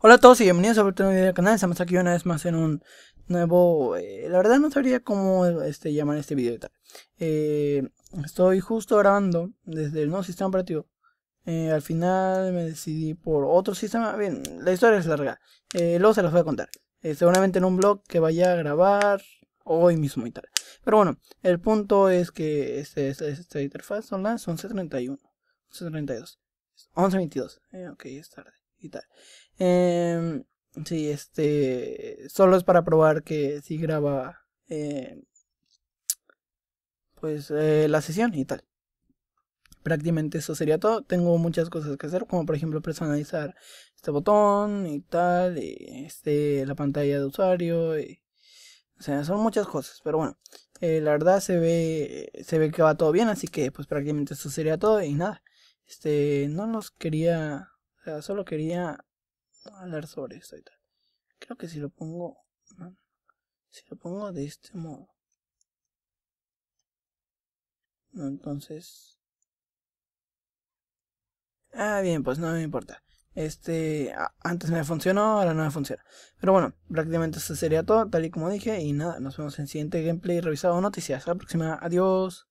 Hola a todos y bienvenidos a otro video del canal. Estamos aquí una vez más en un nuevo. Eh, la verdad no sabría cómo este, llamar este video y tal. Eh, estoy justo grabando desde el nuevo sistema operativo. Eh, al final me decidí por otro sistema. Bien, la historia es larga. luego se los voy a contar. seguramente en un blog que vaya a grabar hoy mismo y tal. Pero bueno, el punto es que este, esta este interfaz son las 11.31, 11.32, 11.22. ok, es tarde y tal. Em, sí, este, solo es para probar que si graba, em, pues, eh, la sesión y tal. Prácticamente eso sería todo. Tengo muchas cosas que hacer, como por ejemplo personalizar este botón y tal, este, la pantalla de usuario O sea, son muchas cosas, pero bueno, eh, la verdad se ve, se ve que va todo bien, así que pues prácticamente eso sería todo y nada. Este, no los quería o sea, solo quería hablar sobre esto y tal. Creo que si lo pongo... Si lo pongo de este modo. No, entonces... Ah, bien, pues no me importa. Este, antes me funcionó, ahora no me funciona. Pero bueno, prácticamente eso sería todo, tal y como dije. Y nada, nos vemos en el siguiente gameplay revisado noticias. Hasta la próxima, adiós.